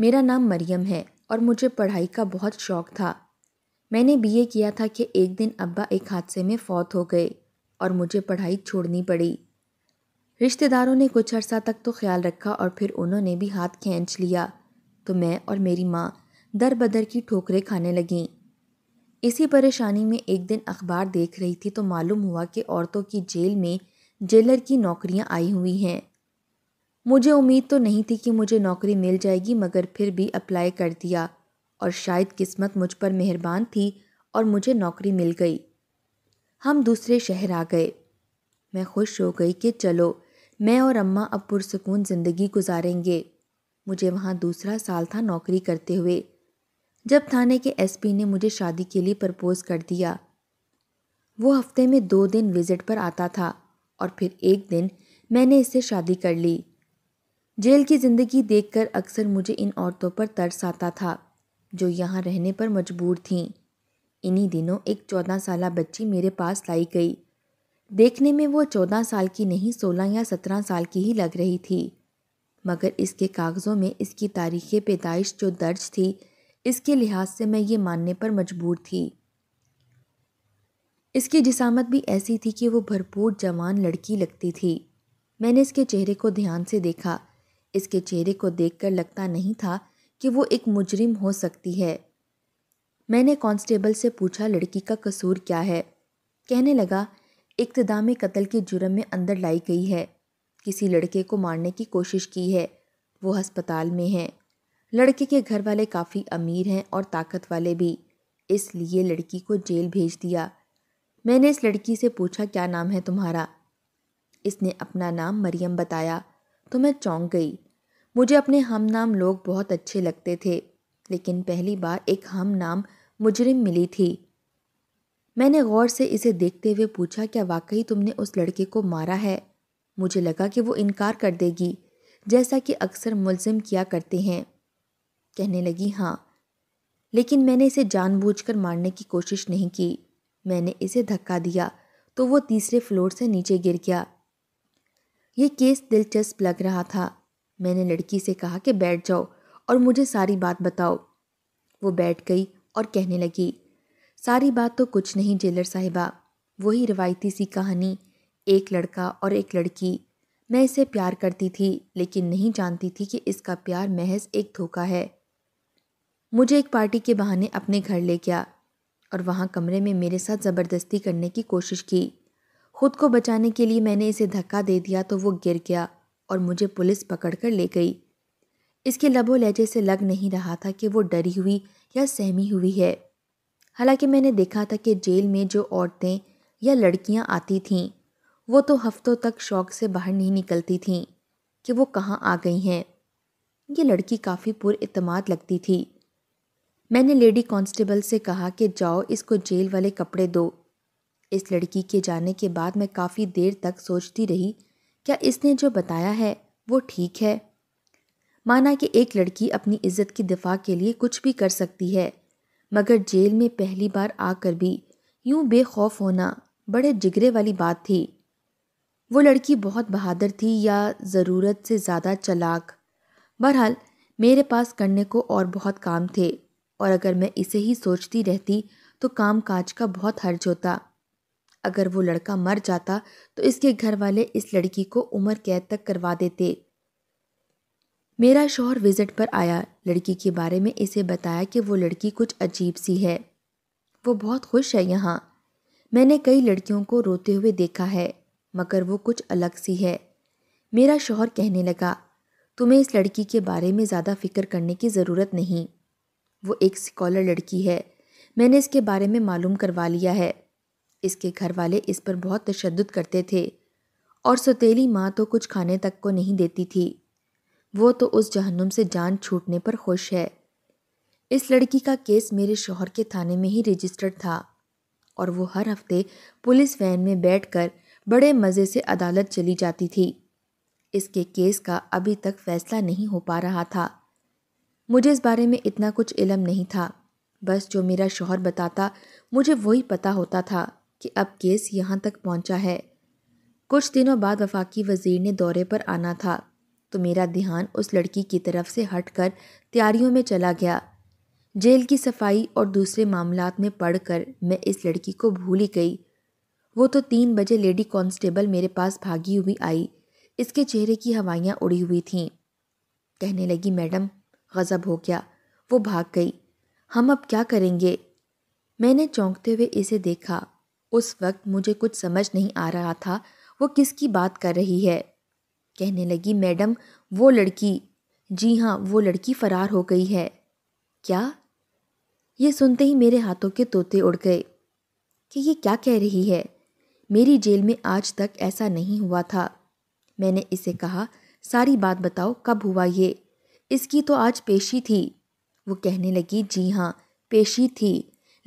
मेरा नाम मरियम है और मुझे पढ़ाई का बहुत शौक़ था मैंने बीए किया था कि एक दिन अब्बा एक हादसे में फौत हो गए और मुझे पढ़ाई छोड़नी पड़ी रिश्तेदारों ने कुछ अरसा तक तो ख्याल रखा और फिर उन्होंने भी हाथ खींच लिया तो मैं और मेरी माँ दर बदर की ठोकरें खाने लगीं इसी परेशानी में एक दिन अखबार देख रही थी तो मालूम हुआ कि औरतों की जेल में जेलर की नौकरियां आई हुई हैं मुझे उम्मीद तो नहीं थी कि मुझे नौकरी मिल जाएगी मगर फिर भी अप्लाई कर दिया और शायद किस्मत मुझ पर मेहरबान थी और मुझे नौकरी मिल गई हम दूसरे शहर आ गए मैं खुश हो गई कि चलो मैं और अम्मा अब पुरसकून ज़िंदगी गुजारेंगे मुझे वहाँ दूसरा साल था नौकरी करते हुए जब थाने के एसपी ने मुझे शादी के लिए प्रपोज़ कर दिया वो हफ्ते में दो दिन विज़िट पर आता था और फिर एक दिन मैंने इससे शादी कर ली जेल की ज़िंदगी देखकर अक्सर मुझे इन औरतों पर तरस आता था जो यहाँ रहने पर मजबूर थीं इन्हीं दिनों एक चौदह साल बच्ची मेरे पास लाई गई देखने में वो चौदह साल की नहीं सोलह या सत्रह साल की ही लग रही थी मगर इसके कागज़ों में इसकी तारीख़ पैदाइश जो दर्ज थी इसके लिहाज से मैं ये मानने पर मजबूर थी इसकी जिसामत भी ऐसी थी कि वो भरपूर जवान लड़की लगती थी मैंने इसके चेहरे को ध्यान से देखा इसके चेहरे को देखकर लगता नहीं था कि वो एक मुजरिम हो सकती है मैंने कांस्टेबल से पूछा लड़की का कसूर क्या है कहने लगा इब्तदा में कत्ल के जुर्म में अंदर लाई गई है किसी लड़के को मारने की कोशिश की है वो अस्पताल में है लड़के के घर वाले काफ़ी अमीर हैं और ताकत वाले भी इसलिए लड़की को जेल भेज दिया मैंने इस लड़की से पूछा क्या नाम है तुम्हारा इसने अपना नाम मरियम बताया तो मैं चौंक गई मुझे अपने हम नाम लोग बहुत अच्छे लगते थे लेकिन पहली बार एक हम नाम मुजरिम मिली थी मैंने गौर से इसे देखते हुए पूछा क्या वाकई तुमने उस लड़के को मारा है मुझे लगा कि वो इनकार कर देगी जैसा कि अक्सर मुलजिम किया करते हैं कहने लगी हाँ लेकिन मैंने इसे जानबूझकर मारने की कोशिश नहीं की मैंने इसे धक्का दिया तो वो तीसरे फ्लोर से नीचे गिर गया ये केस दिलचस्प लग रहा था मैंने लड़की से कहा कि बैठ जाओ और मुझे सारी बात बताओ वो बैठ गई और कहने लगी सारी बात तो कुछ नहीं जेलर साहिबा वही रिवायती सी कहानी एक लड़का और एक लड़की मैं इसे प्यार करती थी लेकिन नहीं जानती थी कि इसका प्यार महज एक धोखा है मुझे एक पार्टी के बहाने अपने घर ले गया और वहाँ कमरे में मेरे साथ ज़बरदस्ती करने की कोशिश की खुद को बचाने के लिए मैंने इसे धक्का दे दिया तो वो गिर गया और मुझे पुलिस पकड़ कर ले गई इसके लबो लहजे से लग नहीं रहा था कि वो डरी हुई या सहमी हुई है हालांकि मैंने देखा था कि जेल में जो औरतें या लड़कियां आती थीं वो तो हफ्तों तक शौक से बाहर नहीं निकलती थीं कि वो कहाँ आ गई हैं ये लड़की काफ़ी पुरमाद लगती थी मैंने लेडी कांस्टेबल से कहा कि जाओ इसको जेल वाले कपड़े दो इस लड़की के जाने के बाद मैं काफ़ी देर तक सोचती रही क्या इसने जो बताया है वो ठीक है माना कि एक लड़की अपनी इज्जत की दिफा के लिए कुछ भी कर सकती है मगर जेल में पहली बार आकर भी यूं बेखौफ होना बड़े जिगरे वाली बात थी वो लड़की बहुत बहादुर थी या ज़रूरत से ज़्यादा चलाक बहरहाल मेरे पास करने को और बहुत काम थे और अगर मैं इसे ही सोचती रहती तो काम काज का बहुत हर्ज होता अगर वो लड़का मर जाता तो इसके घर वाले इस लड़की को उम्र कैद तक करवा देते मेरा शोहर विज़िट पर आया लड़की के बारे में इसे बताया कि वो लड़की कुछ अजीब सी है वो बहुत खुश है यहाँ मैंने कई लड़कियों को रोते हुए देखा है मगर वो कुछ अलग सी है मेरा शोहर कहने लगा तुम्हें इस लड़की के बारे में ज़्यादा फिक्र करने की ज़रूरत नहीं वो एक स्कॉलर लड़की है मैंने इसके बारे में मालूम करवा लिया है इसके घर वाले इस पर बहुत तशद करते थे और सतीली माँ तो कुछ खाने तक को नहीं देती थी वो तो उस जहन्नुम से जान छूटने पर खुश है इस लड़की का केस मेरे शोहर के थाने में ही रजिस्टर्ड था और वो हर हफ्ते पुलिस वैन में बैठकर बड़े मज़े से अदालत चली जाती थी इसके केस का अभी तक फैसला नहीं हो पा रहा था मुझे इस बारे में इतना कुछ इलम नहीं था बस जो मेरा शोहर बताता मुझे वही पता होता था कि अब केस यहाँ तक पहुँचा है कुछ दिनों बाद वफाकी वजीर ने दौरे पर आना था तो मेरा ध्यान उस लड़की की तरफ से हटकर तैयारियों में चला गया जेल की सफाई और दूसरे मामला में पढ़कर मैं इस लड़की को भूल ही गई वो तो तीन बजे लेडी कांस्टेबल मेरे पास भागी हुई आई इसके चेहरे की हवाइयाँ उड़ी हुई थीं कहने लगी मैडम गज़ब हो गया वो भाग गई हम अब क्या करेंगे मैंने चौंकते हुए इसे देखा उस वक्त मुझे कुछ समझ नहीं आ रहा था वो किसकी बात कर रही है कहने लगी मैडम वो लड़की जी हाँ वो लड़की फ़रार हो गई है क्या ये सुनते ही मेरे हाथों के तोते उड़ गए कि ये क्या कह रही है मेरी जेल में आज तक ऐसा नहीं हुआ था मैंने इसे कहा सारी बात बताओ कब हुआ ये इसकी तो आज पेशी थी वो कहने लगी जी हाँ पेशी थी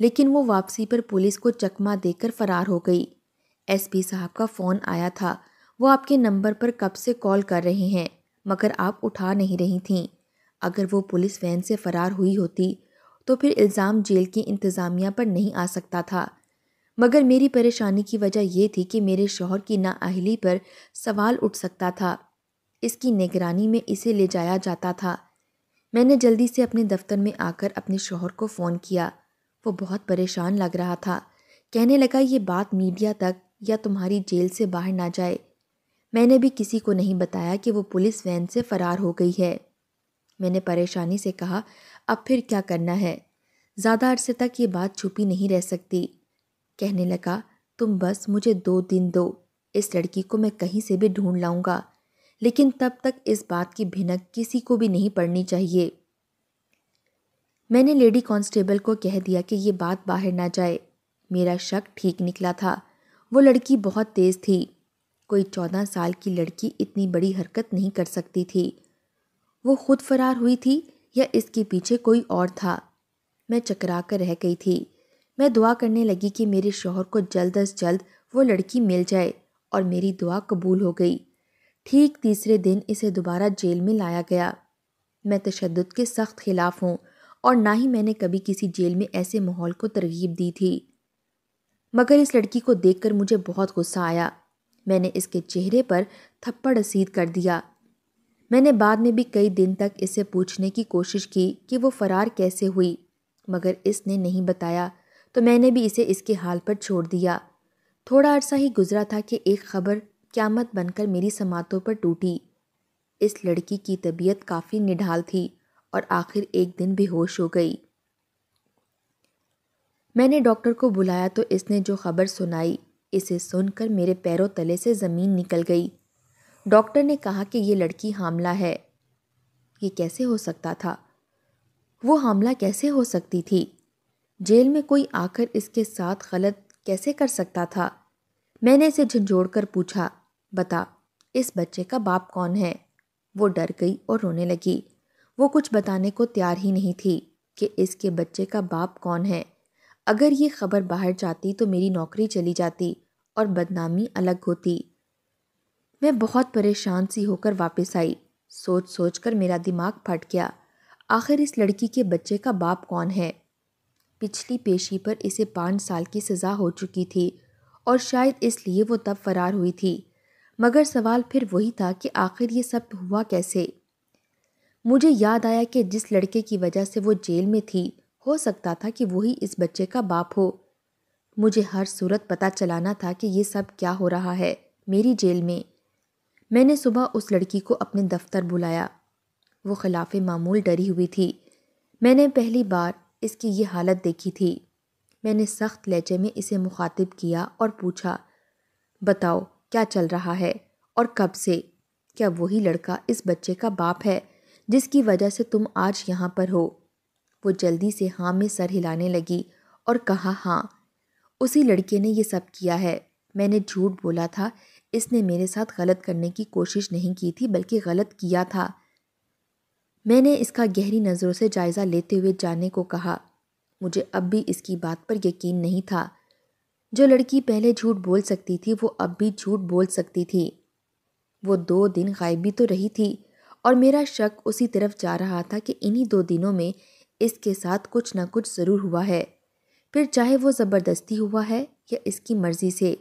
लेकिन वो वापसी पर पुलिस को चकमा देकर फरार हो गई एसपी साहब का फ़ोन आया था वो आपके नंबर पर कब से कॉल कर रहे हैं मगर आप उठा नहीं रही थीं अगर वो पुलिस वैन से फ़रार हुई होती तो फिर इल्ज़ाम जेल की इंतज़ामिया पर नहीं आ सकता था मगर मेरी परेशानी की वजह यह थी कि मेरे शोहर की नााहली पर सवाल उठ सकता था इसकी निगरानी में इसे ले जाया जाता था मैंने जल्दी से अपने दफ्तर में आकर अपने शोहर को फ़ोन किया वो बहुत परेशान लग रहा था कहने लगा ये बात मीडिया तक या तुम्हारी जेल से बाहर ना जाए मैंने भी किसी को नहीं बताया कि वो पुलिस वैन से फ़रार हो गई है मैंने परेशानी से कहा अब फिर क्या करना है ज़्यादा अरसे तक ये बात छुपी नहीं रह सकती कहने लगा तुम बस मुझे दो दिन दो इस लड़की को मैं कहीं से भी ढूंढ लाऊंगा लेकिन तब तक इस बात की भिनक किसी को भी नहीं पड़नी चाहिए मैंने लेडी कांस्टेबल को कह दिया कि ये बात बाहर ना जाए मेरा शक ठीक निकला था वो लड़की बहुत तेज़ थी कोई चौदह साल की लड़की इतनी बड़ी हरकत नहीं कर सकती थी वो खुद फरार हुई थी या इसके पीछे कोई और था मैं चकरा कर रह गई थी मैं दुआ करने लगी कि मेरे शोहर को जल्द अज जल्द वो लड़की मिल जाए और मेरी दुआ कबूल हो गई ठीक तीसरे दिन इसे दोबारा जेल में लाया गया मैं तशद के सख्त खिलाफ हूँ और ना ही मैंने कभी किसी जेल में ऐसे माहौल को तरगीब दी थी मगर इस लड़की को देखकर मुझे बहुत गुस्सा आया मैंने इसके चेहरे पर थप्पड़ रसीद कर दिया मैंने बाद में भी कई दिन तक इसे पूछने की कोशिश की कि वो फ़रार कैसे हुई मगर इसने नहीं बताया तो मैंने भी इसे इसके हाल पर छोड़ दिया थोड़ा अरसा ही गुजरा था कि एक खबर क्यामत बनकर मेरी समातों पर टूटी इस लड़की की तबीयत काफ़ी निढाल थी और आखिर एक दिन बेहोश हो गई मैंने डॉक्टर को बुलाया तो इसने जो खबर सुनाई इसे सुनकर मेरे पैरों तले से ज़मीन निकल गई डॉक्टर ने कहा कि ये लड़की हामला है ये कैसे हो सकता था वो हामला कैसे हो सकती थी जेल में कोई आकर इसके साथ गलत कैसे कर सकता था मैंने इसे झंझोड़ कर पूछा बता इस बच्चे का बाप कौन है वो डर गई और रोने लगी वो कुछ बताने को तैयार ही नहीं थी कि इसके बच्चे का बाप कौन है अगर ये खबर बाहर जाती तो मेरी नौकरी चली जाती और बदनामी अलग होती मैं बहुत परेशान सी होकर वापस आई सोच सोच कर मेरा दिमाग फट गया आखिर इस लड़की के बच्चे का बाप कौन है पिछली पेशी पर इसे पाँच साल की सज़ा हो चुकी थी और शायद इसलिए वो तब फरार हुई थी मगर सवाल फिर वही था कि आखिर ये सब हुआ कैसे मुझे याद आया कि जिस लड़के की वजह से वो जेल में थी हो सकता था कि वही इस बच्चे का बाप हो मुझे हर सूरत पता चलाना था कि ये सब क्या हो रहा है मेरी जेल में मैंने सुबह उस लड़की को अपने दफ्तर बुलाया वो खिलाफ मामूल डरी हुई थी मैंने पहली बार इसकी ये हालत देखी थी मैंने सख्त लहजे में इसे मुखातिब किया और पूछा बताओ क्या चल रहा है और कब से क्या वही लड़का इस बच्चे का बाप है जिसकी वजह से तुम आज यहाँ पर हो वो जल्दी से हाँ में सर हिलाने लगी और कहा हाँ उसी लड़के ने ये सब किया है मैंने झूठ बोला था इसने मेरे साथ गलत करने की कोशिश नहीं की थी बल्कि गलत किया था मैंने इसका गहरी नज़रों से जायज़ा लेते हुए जाने को कहा मुझे अब भी इसकी बात पर यकीन नहीं था जो लड़की पहले झूठ बोल सकती थी वो अब भी झूठ बोल सकती थी वो दो दिन गायबी तो रही थी और मेरा शक उसी तरफ जा रहा था कि इन्हीं दो दिनों में इसके साथ कुछ ना कुछ ज़रूर हुआ है फिर चाहे वो ज़बरदस्ती हुआ है या इसकी मर्ज़ी से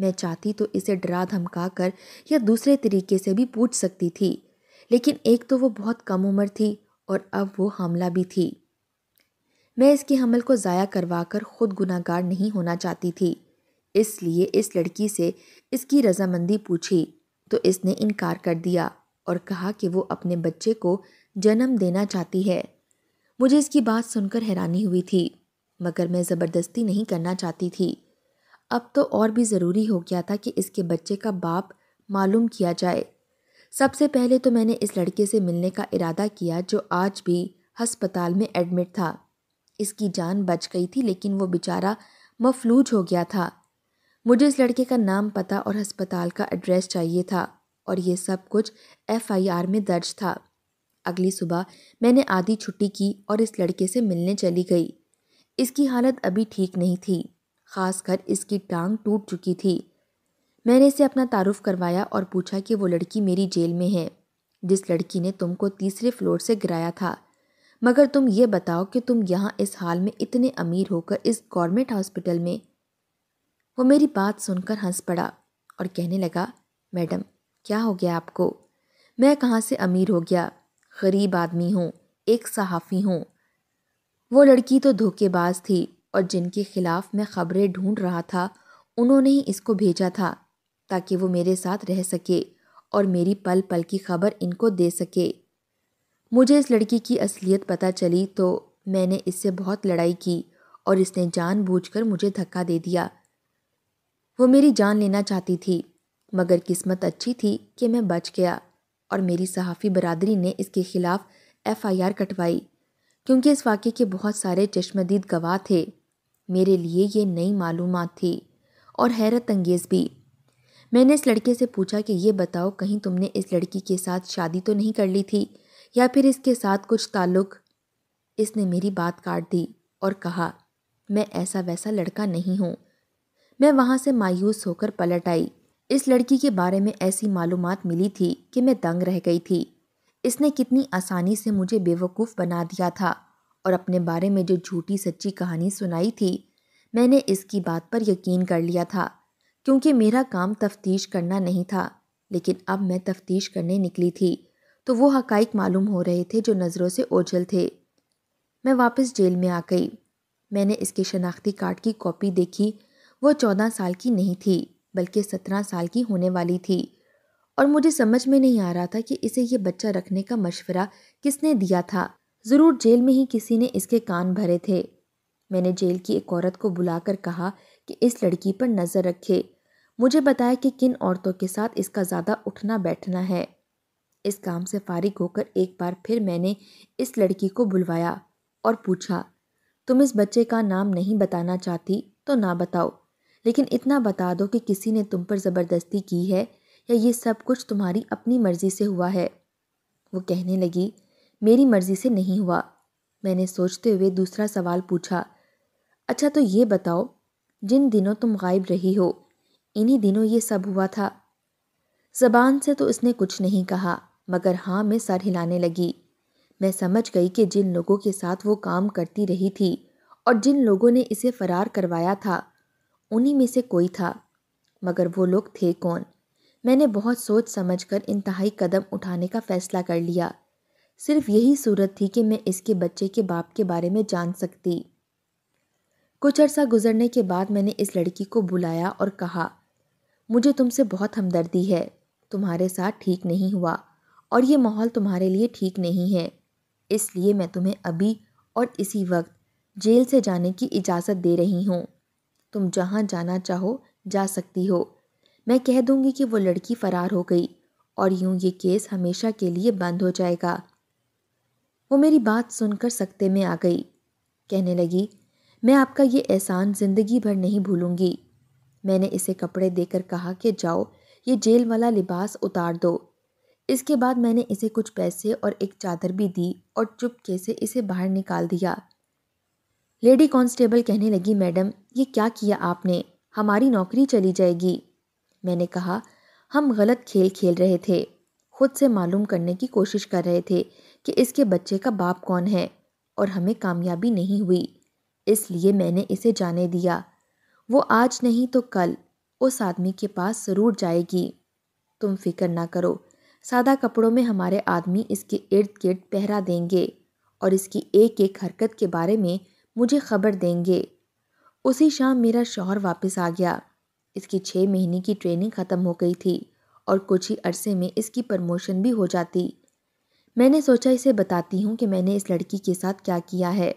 मैं चाहती तो इसे डरा धमका कर या दूसरे तरीके से भी पूछ सकती थी लेकिन एक तो वो बहुत कम उम्र थी और अब वो हमला भी थी मैं इसके हमल को ज़ाया करवा कर ख़ुद गुनागार नहीं होना चाहती थी इसलिए इस लड़की से इसकी रजामंदी पूछी तो इसने इनकार कर दिया और कहा कि वो अपने बच्चे को जन्म देना चाहती है मुझे इसकी बात सुनकर हैरानी हुई थी मगर मैं ज़बरदस्ती नहीं करना चाहती थी अब तो और भी ज़रूरी हो गया था कि इसके बच्चे का बाप मालूम किया जाए सबसे पहले तो मैंने इस लड़के से मिलने का इरादा किया जो आज भी हस्पताल में एडमिट था इसकी जान बच गई थी लेकिन वो बेचारा मफलूज हो गया था मुझे इस लड़के का नाम पता और अस्पताल का एड्रेस चाहिए था और ये सब कुछ एफआईआर में दर्ज था अगली सुबह मैंने आधी छुट्टी की और इस लड़के से मिलने चली गई इसकी हालत अभी ठीक नहीं थी खासकर इसकी टांग टूट चुकी थी मैंने इसे अपना तारुफ करवाया और पूछा कि वो लड़की मेरी जेल में है जिस लड़की ने तुमको तीसरे फ्लोर से गिराया था मगर तुम ये बताओ कि तुम यहाँ इस हाल में इतने अमीर होकर इस गवर्नमेंट हॉस्पिटल में वो मेरी बात सुनकर हंस पड़ा और कहने लगा मैडम क्या हो गया आपको मैं कहाँ से अमीर हो गया गरीब आदमी हूँ एक सहाफ़ी हूँ वो लड़की तो धोखेबाज थी और जिनके ख़िलाफ़ मैं ख़बरें ढूंढ रहा था उन्होंने ही इसको भेजा था ताकि वो मेरे साथ रह सके और मेरी पल पल की खबर इनको दे सके मुझे इस लड़की की असलियत पता चली तो मैंने इससे बहुत लड़ाई की और इसने जानबूझकर मुझे धक्का दे दिया वो मेरी जान लेना चाहती थी मगर किस्मत अच्छी थी कि मैं बच गया और मेरी सहाफ़ी बरदरी ने इसके ख़िलाफ़ एफ़ आई आर कटवाई क्योंकि इस वाक़े के बहुत सारे चश्मदीद गवाह थे मेरे लिए ये नई मालूम थी और हैरत अंगेज़ भी मैंने इस लड़के से पूछा कि ये बताओ कहीं तुमने इस लड़की के साथ शादी तो नहीं कर ली थी या फिर इसके साथ कुछ ताल्लुक़ इसने मेरी बात काट दी और कहा मैं ऐसा वैसा लड़का नहीं हूँ मैं वहाँ से मायूस होकर पलट आई इस लड़की के बारे में ऐसी मालूम मिली थी कि मैं दंग रह गई थी इसने कितनी आसानी से मुझे बेवकूफ़ बना दिया था और अपने बारे में जो झूठी सच्ची कहानी सुनाई थी मैंने इसकी बात पर यकीन कर लिया था क्योंकि मेरा काम तफ्तीश करना नहीं था लेकिन अब मैं तफ्तीश करने निकली थी तो वो हकाइक मालूम हो रहे थे जो नज़रों से ओझल थे मैं वापस जेल में आ गई मैंने इसके शनाख्ती कार्ड की कॉपी देखी वो चौदह साल की नहीं थी बल्कि सत्रह साल की होने वाली थी और मुझे समझ में नहीं आ रहा था कि इसे ये बच्चा रखने का मशवरा किसने दिया था ज़रूर जेल में ही किसी ने इसके कान भरे थे मैंने जेल की एक औरत को बुलाकर कहा कि इस लड़की पर नज़र रखे मुझे बताया कि किन औरतों के साथ इसका ज़्यादा उठना बैठना है इस काम से फारिग होकर एक बार फिर मैंने इस लड़की को बुलवाया और पूछा तुम इस बच्चे का नाम नहीं बताना चाहती तो ना बताओ लेकिन इतना बता दो कि किसी ने तुम पर ज़बरदस्ती की है या ये सब कुछ तुम्हारी अपनी मर्ज़ी से हुआ है वो कहने लगी मेरी मर्ज़ी से नहीं हुआ मैंने सोचते हुए दूसरा सवाल पूछा अच्छा तो ये बताओ जिन दिनों तुम गायब रही हो इन्हीं दिनों ये सब हुआ था जबान से तो इसने कुछ नहीं कहा मगर हाँ मैं सर हिलाने लगी मैं समझ गई कि जिन लोगों के साथ वो काम करती रही थी और जिन लोगों ने इसे फरार करवाया था उन्हीं में से कोई था मगर वो लोग थे कौन मैंने बहुत सोच समझ कर इंतहाई कदम उठाने का फ़ैसला कर लिया सिर्फ यही सूरत थी कि मैं इसके बच्चे के बाप के बारे में जान सकती कुछ अरसा गुजरने के बाद मैंने इस लड़की को बुलाया और कहा मुझे तुमसे बहुत हमदर्दी है तुम्हारे साथ ठीक नहीं हुआ और ये माहौल तुम्हारे लिए ठीक नहीं है इसलिए मैं तुम्हें अभी और इसी वक्त जेल से जाने की इजाज़त दे रही हूँ तुम जहाँ जाना चाहो जा सकती हो मैं कह दूंगी कि वो लड़की फ़रार हो गई और यूं ये केस हमेशा के लिए बंद हो जाएगा वो मेरी बात सुनकर सकते में आ गई कहने लगी मैं आपका ये एहसान ज़िंदगी भर नहीं भूलूंगी मैंने इसे कपड़े देकर कहा कि जाओ ये जेल वाला लिबास उतार दो इसके बाद मैंने इसे कुछ पैसे और एक चादर भी दी और चुपके से इसे बाहर निकाल दिया लेडी कांस्टेबल कहने लगी मैडम ये क्या किया आपने हमारी नौकरी चली जाएगी मैंने कहा हम गलत खेल खेल रहे थे खुद से मालूम करने की कोशिश कर रहे थे कि इसके बच्चे का बाप कौन है और हमें कामयाबी नहीं हुई इसलिए मैंने इसे जाने दिया वो आज नहीं तो कल उस आदमी के पास ज़रूर जाएगी तुम फिक्र ना करो सादा कपड़ों में हमारे आदमी इसके इर्द गिर्द पहरा देंगे और इसकी एक एक हरकत के बारे में मुझे ख़बर देंगे उसी शाम मेरा शौहर वापस आ गया इसकी छः महीने की ट्रेनिंग ख़त्म हो गई थी और कुछ ही अरसे में इसकी प्रमोशन भी हो जाती मैंने सोचा इसे बताती हूँ कि मैंने इस लड़की के साथ क्या किया है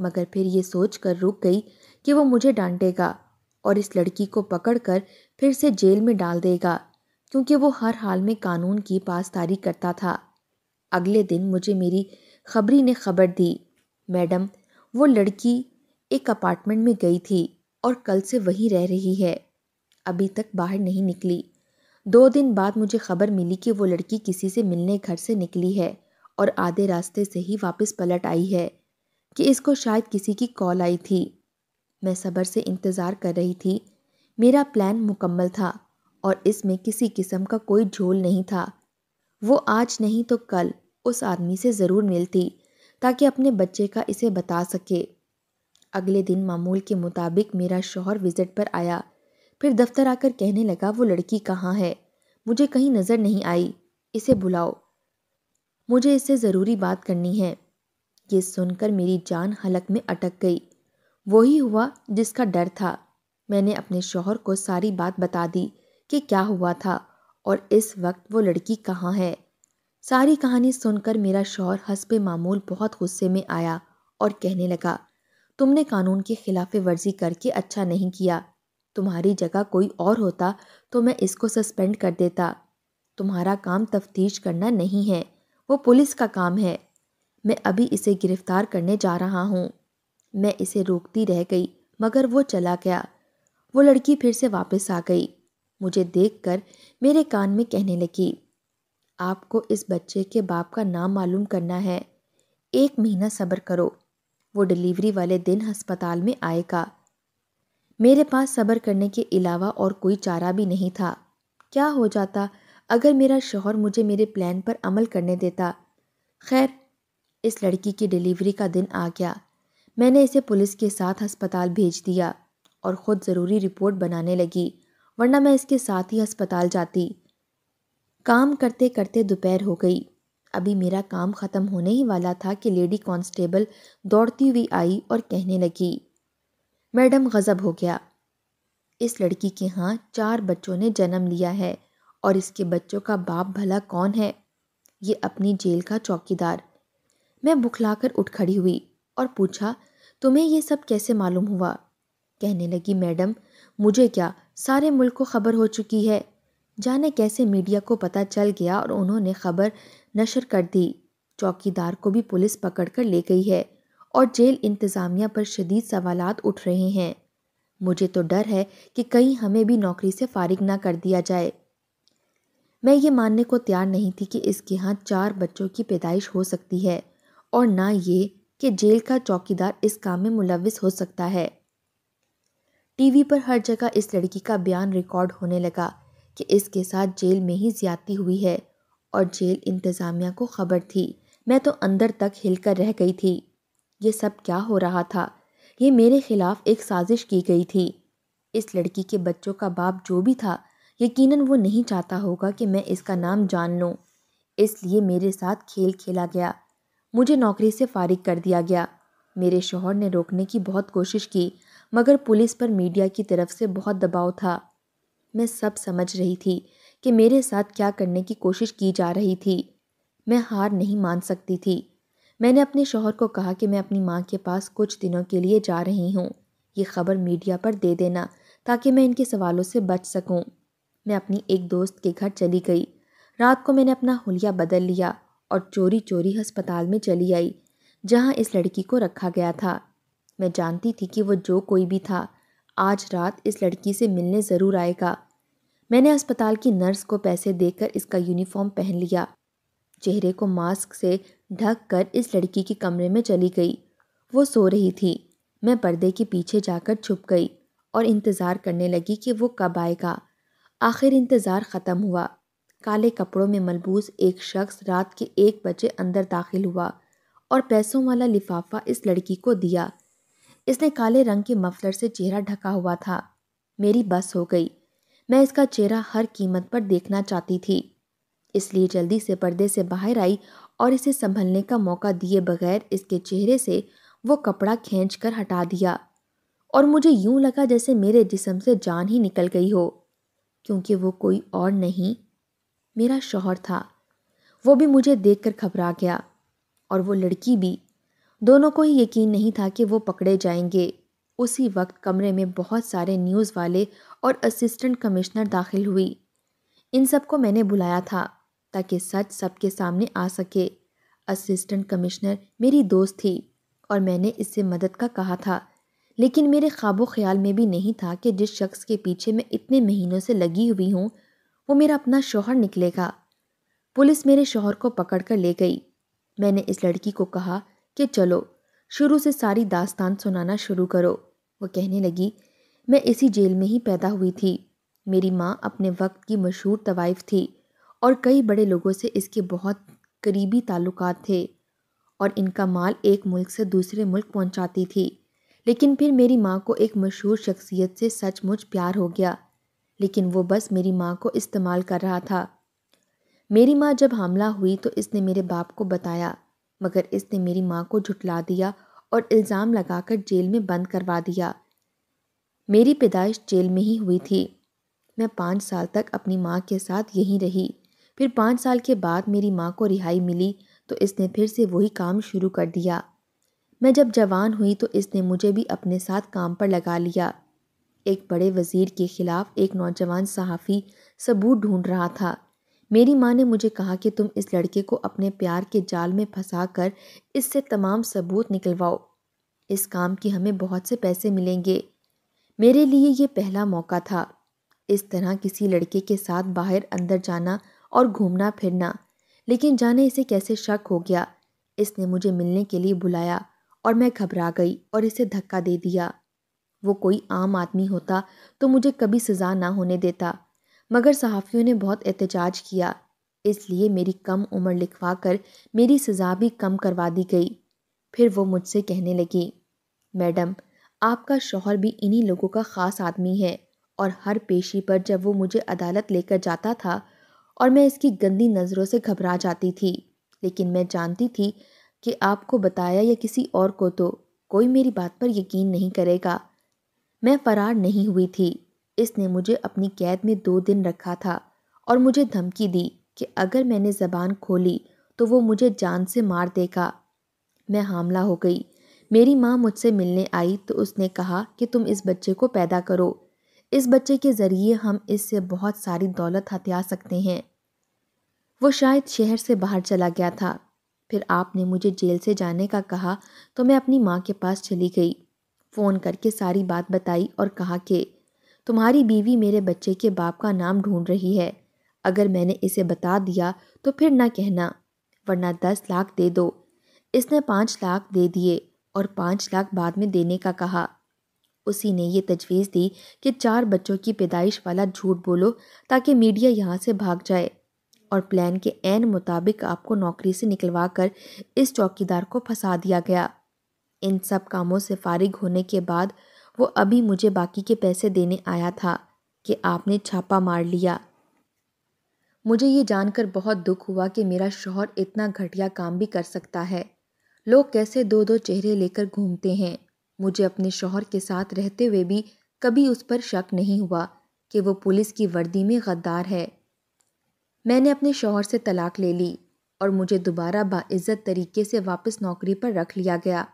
मगर फिर ये सोच कर रुक गई कि वो मुझे डांटेगा और इस लड़की को पकड़कर फिर से जेल में डाल देगा क्योंकि वो हर हाल में कानून की पासदारी करता था अगले दिन मुझे मेरी खबरी ने खबर दी मैडम वो लड़की एक अपार्टमेंट में गई थी और कल से वहीं रह रही है अभी तक बाहर नहीं निकली दो दिन बाद मुझे खबर मिली कि वो लड़की किसी से मिलने घर से निकली है और आधे रास्ते से ही वापस पलट आई है कि इसको शायद किसी की कॉल आई थी मैं सब्र से इंतज़ार कर रही थी मेरा प्लान मुकम्मल था और इसमें किसी किस्म का कोई झोल नहीं था वो आज नहीं तो कल उस आदमी से ज़रूर मिलती ताकि अपने बच्चे का इसे बता सके अगले दिन मामूल के मुताबिक मेरा शोहर विज़िट पर आया फिर दफ्तर आकर कहने लगा वो लड़की कहाँ है मुझे कहीं नज़र नहीं आई इसे बुलाओ मुझे इससे ज़रूरी बात करनी है ये सुनकर मेरी जान हलक में अटक गई वही हुआ जिसका डर था मैंने अपने शोहर को सारी बात बता दी कि क्या हुआ था और इस वक्त वो लड़की कहाँ है सारी कहानी सुनकर मेरा शौहर हंसबे मामूल बहुत गुस्से में आया और कहने लगा तुमने कानून की खिलाफ वर्जी करके अच्छा नहीं किया तुम्हारी जगह कोई और होता तो मैं इसको सस्पेंड कर देता तुम्हारा काम तफ्तीश करना नहीं है वो पुलिस का काम है मैं अभी इसे गिरफ्तार करने जा रहा हूँ मैं इसे रोकती रह गई मगर वो चला गया वो लड़की फिर से वापस आ गई मुझे देखकर मेरे कान में कहने लगी आपको इस बच्चे के बाप का नाम मालूम करना है एक महीना सब्र करो वो डिलीवरी वाले दिन अस्पताल में आएगा मेरे पास सब्र करने के अलावा और कोई चारा भी नहीं था क्या हो जाता अगर मेरा शोहर मुझे मेरे प्लान पर अमल करने देता खैर इस लड़की की डिलीवरी का दिन आ गया मैंने इसे पुलिस के साथ अस्पताल भेज दिया और ख़ुद ज़रूरी रिपोर्ट बनाने लगी वरना मैं इसके साथ ही अस्पताल जाती काम करते करते दोपहर हो गई अभी मेरा काम ख़त्म होने ही वाला था कि लेडी कांस्टेबल दौड़ती हुई आई और कहने लगी मैडम गज़ब हो गया इस लड़की के यहाँ चार बच्चों ने जन्म लिया है और इसके बच्चों का बाप भला कौन है ये अपनी जेल का चौकीदार मैं बुखलाकर उठ खड़ी हुई और पूछा तुम्हें ये सब कैसे मालूम हुआ कहने लगी मैडम मुझे क्या सारे मुल्क को खबर हो चुकी है जाने कैसे मीडिया को पता चल गया और उन्होंने खबर नशर कर दी चौकीदार को भी पुलिस पकड़ कर ले गई है और जेल इंतज़ामिया पर शदीद सवाल उठ रहे हैं मुझे तो डर है कि कहीं हमें भी नौकरी से फारिग ना कर दिया जाए मैं ये मानने को तैयार नहीं थी कि इसके यहाँ चार बच्चों की पैदाइश हो सकती है और ना ये कि जेल का चौकीदार इस काम में मुलविस हो सकता है टीवी पर हर जगह इस लड़की का बयान रिकॉर्ड होने लगा कि इसके साथ जेल में ही ज्यादती हुई है और जेल इंतज़ामिया को खबर थी मैं तो अंदर तक हिलकर रह गई थी ये सब क्या हो रहा था ये मेरे ख़िलाफ़ एक साजिश की गई थी इस लड़की के बच्चों का बाप जो भी था यकीनन वो नहीं चाहता होगा कि मैं इसका नाम जान लूँ इसलिए मेरे साथ खेल खेला गया मुझे नौकरी से फारिग कर दिया गया मेरे शोहर ने रोकने की बहुत कोशिश की मगर पुलिस पर मीडिया की तरफ से बहुत दबाव था मैं सब समझ रही थी कि मेरे साथ क्या करने की कोशिश की जा रही थी मैं हार नहीं मान सकती थी मैंने अपने शोहर को कहा कि मैं अपनी माँ के पास कुछ दिनों के लिए जा रही हूँ ये खबर मीडिया पर दे देना ताकि मैं इनके सवालों से बच सकूँ मैं अपनी एक दोस्त के घर चली गई रात को मैंने अपना हुलिया बदल लिया और चोरी चोरी अस्पताल में चली आई जहाँ इस लड़की को रखा गया था मैं जानती थी कि वो जो कोई भी था आज रात इस लड़की से मिलने ज़रूर आएगा मैंने अस्पताल की नर्स को पैसे देकर इसका यूनिफॉर्म पहन लिया चेहरे को मास्क से ढक कर इस लड़की के कमरे में चली गई वो सो रही थी मैं पर्दे के पीछे जाकर छुप गई और इंतज़ार करने लगी कि वो कब आएगा आखिर इंतज़ार ख़त्म हुआ काले कपड़ों में मलबूस एक शख्स रात के एक बजे अंदर दाखिल हुआ और पैसों वाला लिफाफा इस लड़की को दिया इसने काले रंग के मफलर से चेहरा ढका हुआ था मेरी बस हो गई मैं इसका चेहरा हर कीमत पर देखना चाहती थी इसलिए जल्दी से पर्दे से बाहर आई और इसे संभलने का मौका दिए बगैर इसके चेहरे से वो कपड़ा खींच कर हटा दिया और मुझे यूं लगा जैसे मेरे जिसम से जान ही निकल गई हो क्योंकि वो कोई और नहीं मेरा शौहर था वो भी मुझे देखकर घबरा गया और वो लड़की भी दोनों को ही यकीन नहीं था कि वो पकड़े जाएंगे उसी वक्त कमरे में बहुत सारे न्यूज़ वाले और असिस्टेंट कमिश्नर दाखिल हुई इन सबको मैंने बुलाया था ताकि सच सबके सामने आ सके असिस्टेंट कमिश्नर मेरी दोस्त थी और मैंने इससे मदद का कहा था लेकिन मेरे ख्वाबो ख्याल में भी नहीं था कि जिस शख्स के पीछे मैं इतने महीनों से लगी हुई हूँ वो मेरा अपना शोहर निकलेगा पुलिस मेरे शोहर को पकड़ कर ले गई मैंने इस लड़की को कहा कि चलो शुरू से सारी दास्तान सुनाना शुरू करो वो कहने लगी मैं इसी जेल में ही पैदा हुई थी मेरी माँ अपने वक्त की मशहूर तवाइफ थी और कई बड़े लोगों से इसके बहुत करीबी ताल्लुक थे और इनका माल एक मुल्क से दूसरे मुल्क पहुँचाती थी लेकिन फिर मेरी माँ को एक मशहूर शख्सियत से सचमुच प्यार हो गया लेकिन वो बस मेरी माँ को इस्तेमाल कर रहा था मेरी माँ जब हमला हुई तो इसने मेरे बाप को बताया मगर इसने मेरी माँ को झुटला दिया और इल्ज़ाम लगाकर जेल में बंद करवा दिया मेरी पैदाइश जेल में ही हुई थी मैं पाँच साल तक अपनी माँ के साथ यहीं रही फिर पाँच साल के बाद मेरी माँ को रिहाई मिली तो इसने फिर से वही काम शुरू कर दिया मैं जब जवान हुई तो इसने मुझे भी अपने साथ काम पर लगा लिया एक बड़े वज़ीर के ख़िलाफ़ एक नौजवान सहाफ़ी सबूत ढूंढ रहा था मेरी माँ ने मुझे कहा कि तुम इस लड़के को अपने प्यार के जाल में फंसा कर इससे तमाम सबूत निकलवाओ इस काम की हमें बहुत से पैसे मिलेंगे मेरे लिए ये पहला मौका था इस तरह किसी लड़के के साथ बाहर अंदर जाना और घूमना फिरना लेकिन जाने इसे कैसे शक हो गया इसने मुझे मिलने के लिए बुलाया और मैं घबरा गई और इसे धक्का दे दिया वो कोई आम आदमी होता तो मुझे कभी सज़ा ना होने देता मगर सहाफ़ियों ने बहुत एहतजाज किया इसलिए मेरी कम उम्र लिखवा कर मेरी सज़ा भी कम करवा दी गई फिर वो मुझसे कहने लगी मैडम आपका शोहर भी इन्हीं लोगों का ख़ास आदमी है और हर पेशी पर जब वो मुझे अदालत लेकर जाता था और मैं इसकी गंदी नज़रों से घबरा जाती थी लेकिन मैं जानती थी कि आपको बताया या किसी और को तो कोई मेरी बात पर यकीन नहीं करेगा मैं फ़रार नहीं हुई थी इसने मुझे अपनी कैद में दो दिन रखा था और मुझे धमकी दी कि अगर मैंने ज़बान खोली तो वो मुझे जान से मार देगा मैं हामला हो गई मेरी माँ मुझसे मिलने आई तो उसने कहा कि तुम इस बच्चे को पैदा करो इस बच्चे के ज़रिए हम इससे बहुत सारी दौलत हथिया सकते हैं वो शायद शहर से बाहर चला गया था फिर आपने मुझे जेल से जाने का कहा तो मैं अपनी माँ के पास चली गई फ़ोन करके सारी बात बताई और कहा कि तुम्हारी बीवी मेरे बच्चे के बाप का नाम ढूंढ रही है अगर मैंने इसे बता दिया तो फिर ना कहना वरना दस लाख दे दो इसने पाँच लाख दे दिए और पाँच लाख बाद में देने का कहा उसी ने यह तजवीज़ दी कि चार बच्चों की पैदाइश वाला झूठ बोलो ताकि मीडिया यहाँ से भाग जाए और प्लान के एन मुताबिक आपको नौकरी से निकलवा कर इस चौकीदार को फंसा दिया गया इन सब कामों से फारिग होने के बाद वो अभी मुझे बाकी के पैसे देने आया था कि आपने छापा मार लिया मुझे ये जानकर बहुत दुख हुआ कि मेरा शोहर इतना घटिया काम भी कर सकता है लोग कैसे दो दो चेहरे लेकर घूमते हैं मुझे अपने शोहर के साथ रहते हुए भी कभी उस पर शक नहीं हुआ कि वो पुलिस की वर्दी में गद्दार है मैंने अपने शोहर से तलाक ले ली और मुझे दोबारा बाइज्जत तरीके से वापस नौकरी पर रख लिया गया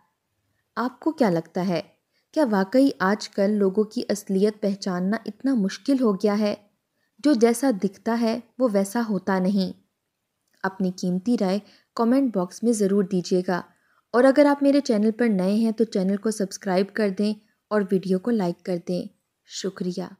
आपको क्या लगता है क्या वाकई आजकल लोगों की असलियत पहचानना इतना मुश्किल हो गया है जो जैसा दिखता है वो वैसा होता नहीं अपनी कीमती राय कमेंट बॉक्स में ज़रूर दीजिएगा और अगर आप मेरे चैनल पर नए हैं तो चैनल को सब्सक्राइब कर दें और वीडियो को लाइक कर दें शुक्रिया